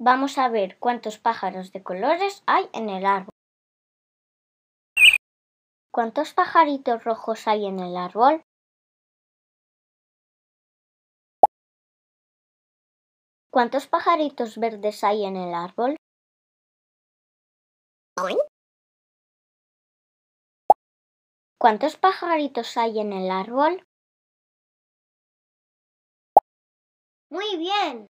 Vamos a ver cuántos pájaros de colores hay en el árbol. ¿Cuántos pajaritos rojos hay en el árbol? ¿Cuántos pajaritos verdes hay en el árbol? ¿Cuántos pajaritos hay en el árbol? Muy bien.